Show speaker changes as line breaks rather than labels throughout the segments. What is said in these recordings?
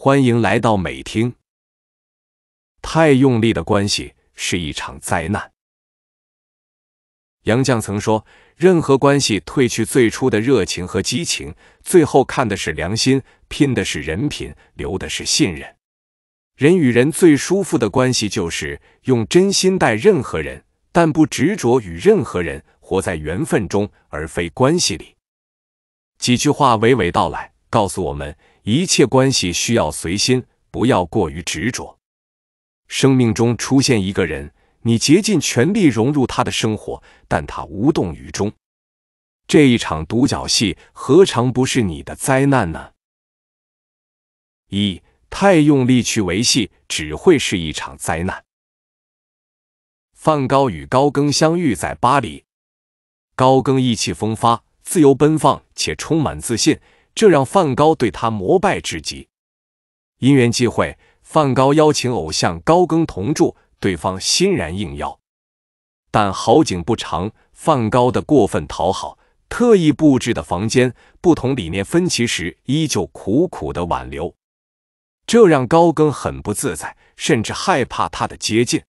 欢迎来到美听。太用力的关系是一场灾难。杨绛曾说：“任何关系褪去最初的热情和激情，最后看的是良心，拼的是人品，留的是信任。人与人最舒服的关系，就是用真心待任何人，但不执着与任何人。活在缘分中，而非关系里。”几句话娓娓道来，告诉我们。一切关系需要随心，不要过于执着。生命中出现一个人，你竭尽全力融入他的生活，但他无动于衷，这一场独角戏何尝不是你的灾难呢？一太用力去维系，只会是一场灾难。梵高与高更相遇在巴黎，高更意气风发，自由奔放且充满自信。这让梵高对他膜拜至极。因缘际会，梵高邀请偶像高更同住，对方欣然应邀。但好景不长，梵高的过分讨好、特意布置的房间、不同理念分歧时依旧苦苦的挽留，这让高更很不自在，甚至害怕他的接近。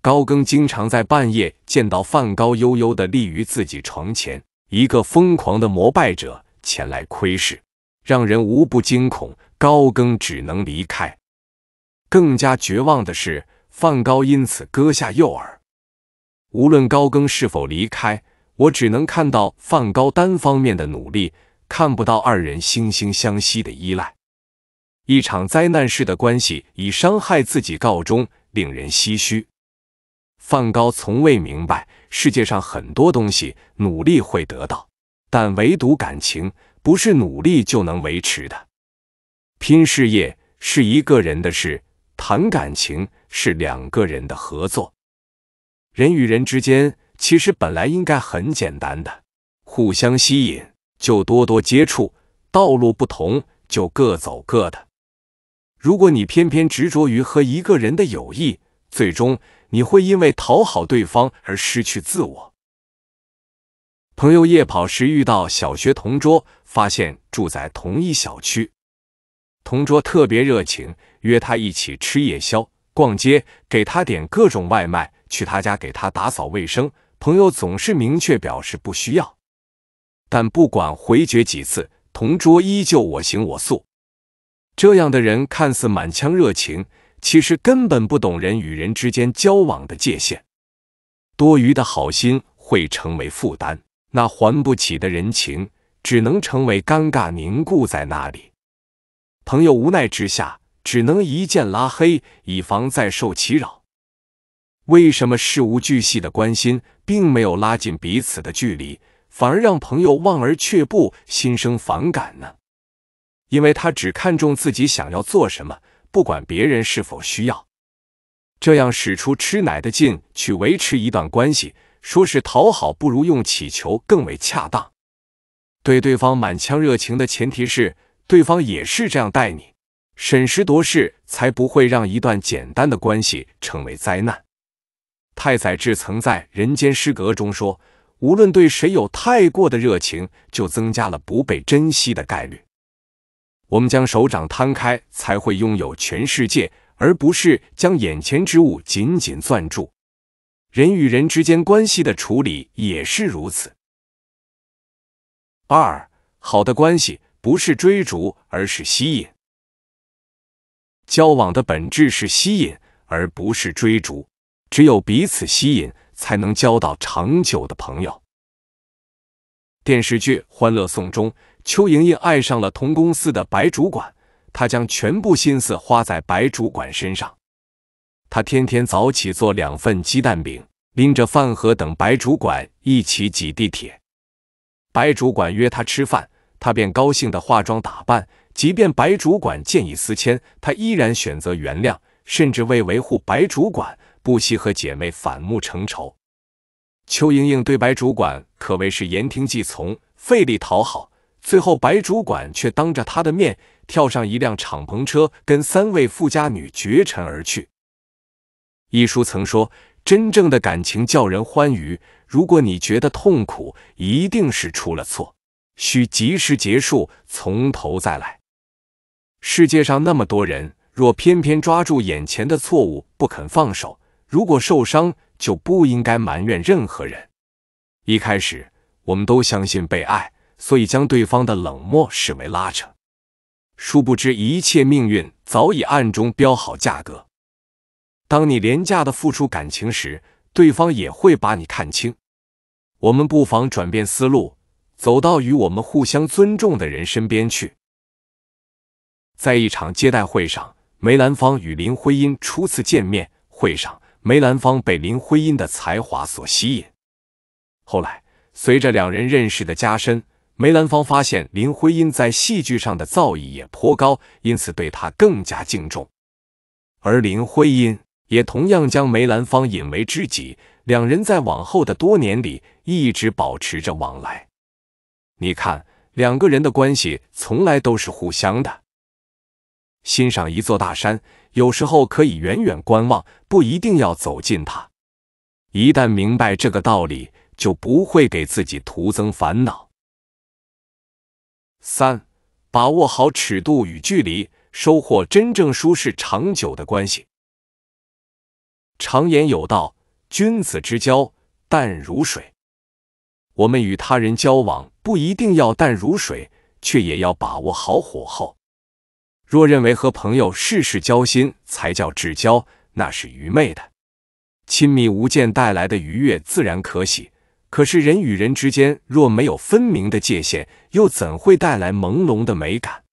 高更经常在半夜见到梵高悠悠的立于自己床前，一个疯狂的膜拜者。前来窥视，让人无不惊恐。高更只能离开。更加绝望的是，梵高因此割下右耳。无论高更是否离开，我只能看到梵高单方面的努力，看不到二人惺惺相惜的依赖。一场灾难式的关系以伤害自己告终，令人唏嘘。梵高从未明白，世界上很多东西努力会得到。但唯独感情不是努力就能维持的，拼事业是一个人的事，谈感情是两个人的合作。人与人之间其实本来应该很简单的，互相吸引就多多接触，道路不同就各走各的。如果你偏偏执着于和一个人的友谊，最终你会因为讨好对方而失去自我。朋友夜跑时遇到小学同桌，发现住在同一小区。同桌特别热情，约他一起吃夜宵、逛街，给他点各种外卖，去他家给他打扫卫生。朋友总是明确表示不需要，但不管回绝几次，同桌依旧我行我素。这样的人看似满腔热情，其实根本不懂人与人之间交往的界限，多余的好心会成为负担。那还不起的人情，只能成为尴尬凝固在那里。朋友无奈之下，只能一键拉黑，以防再受其扰。为什么事无巨细的关心，并没有拉近彼此的距离，反而让朋友望而却步，心生反感呢？因为他只看重自己想要做什么，不管别人是否需要。这样使出吃奶的劲去维持一段关系。说是讨好，不如用乞求更为恰当。对对方满腔热情的前提是，对方也是这样待你。审时度势，才不会让一段简单的关系成为灾难。太宰治曾在《人间失格》中说：“无论对谁有太过的热情，就增加了不被珍惜的概率。”我们将手掌摊开，才会拥有全世界，而不是将眼前之物紧紧攥住。人与人之间关系的处理也是如此。二，好的关系不是追逐，而是吸引。交往的本质是吸引，而不是追逐。只有彼此吸引，才能交到长久的朋友。电视剧《欢乐颂》中，邱莹莹爱上了同公司的白主管，她将全部心思花在白主管身上。他天天早起做两份鸡蛋饼，拎着饭盒等白主管一起挤地铁。白主管约他吃饭，他便高兴地化妆打扮。即便白主管见异思迁，他依然选择原谅，甚至为维护白主管，不惜和姐妹反目成仇。邱莹莹对白主管可谓是言听计从，费力讨好。最后，白主管却当着她的面跳上一辆敞篷车，跟三位富家女绝尘而去。一书曾说：“真正的感情叫人欢愉，如果你觉得痛苦，一定是出了错，需及时结束，从头再来。”世界上那么多人，若偏偏抓住眼前的错误不肯放手，如果受伤，就不应该埋怨任何人。一开始，我们都相信被爱，所以将对方的冷漠视为拉扯，殊不知一切命运早已暗中标好价格。当你廉价的付出感情时，对方也会把你看轻。我们不妨转变思路，走到与我们互相尊重的人身边去。在一场接待会上，梅兰芳与林徽因初次见面。会上，梅兰芳被林徽因的才华所吸引。后来，随着两人认识的加深，梅兰芳发现林徽因在戏剧上的造诣也颇高，因此对她更加敬重。而林徽因。也同样将梅兰芳引为知己，两人在往后的多年里一直保持着往来。你看，两个人的关系从来都是互相的。欣赏一座大山，有时候可以远远观望，不一定要走近它。一旦明白这个道理，就不会给自己徒增烦恼。三，把握好尺度与距离，收获真正舒适长久的关系。常言有道，君子之交淡如水。我们与他人交往不一定要淡如水，却也要把握好火候。若认为和朋友事事交心才叫至交，那是愚昧的。亲密无间带来的愉悦自然可喜，可是人与人之间若没有分明的界限，又怎会带来朦胧的美感？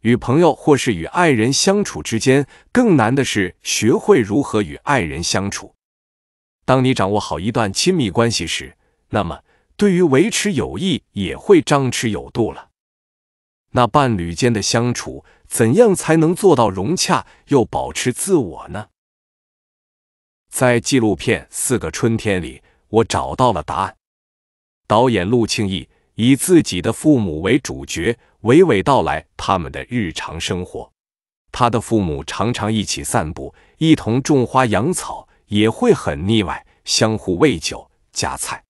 与朋友或是与爱人相处之间，更难的是学会如何与爱人相处。当你掌握好一段亲密关系时，那么对于维持友谊也会张弛有度了。那伴侣间的相处，怎样才能做到融洽又保持自我呢？在纪录片《四个春天》里，我找到了答案。导演陆庆义。以自己的父母为主角，娓娓道来他们的日常生活。他的父母常常一起散步，一同种花养草，也会很腻歪，相互喂酒夹菜。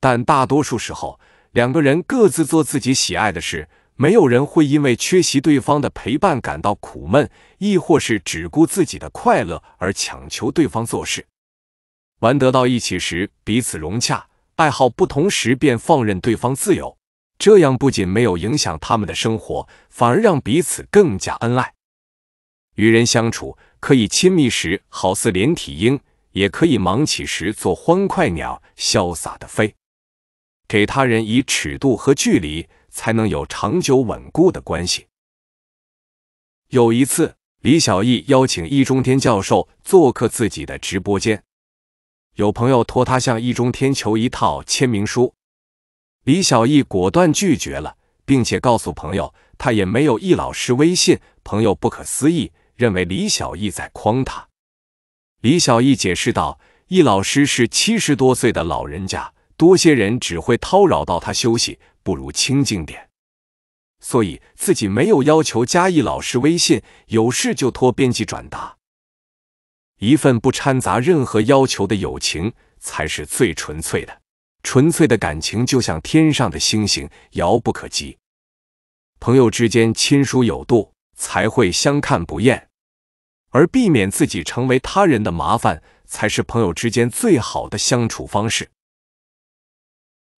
但大多数时候，两个人各自做自己喜爱的事，没有人会因为缺席对方的陪伴感到苦闷，亦或是只顾自己的快乐而强求对方做事。玩得到一起时，彼此融洽。爱好不同时，便放任对方自由，这样不仅没有影响他们的生活，反而让彼此更加恩爱。与人相处，可以亲密时好似连体婴，也可以忙起时做欢快鸟，潇洒的飞。给他人以尺度和距离，才能有长久稳固的关系。有一次，李小艺邀请易中天教授做客自己的直播间。有朋友托他向易中天求一套签名书，李小艺果断拒绝了，并且告诉朋友他也没有易老师微信。朋友不可思议，认为李小艺在诓他。李小艺解释道：“易老师是七十多岁的老人家，多些人只会叨扰到他休息，不如清静点，所以自己没有要求加易老师微信，有事就托编辑转达。”一份不掺杂任何要求的友情，才是最纯粹的。纯粹的感情就像天上的星星，遥不可及。朋友之间亲疏有度，才会相看不厌。而避免自己成为他人的麻烦，才是朋友之间最好的相处方式。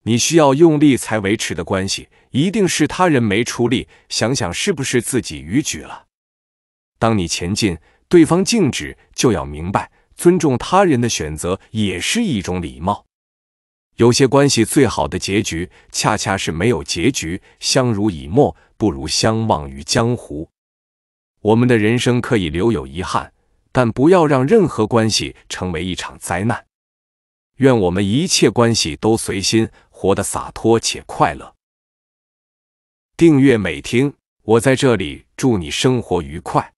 你需要用力才维持的关系，一定是他人没出力。想想是不是自己逾矩了？当你前进。对方静止，就要明白尊重他人的选择也是一种礼貌。有些关系最好的结局，恰恰是没有结局。相濡以沫，不如相忘于江湖。我们的人生可以留有遗憾，但不要让任何关系成为一场灾难。愿我们一切关系都随心，活得洒脱且快乐。订阅美听，我在这里祝你生活愉快。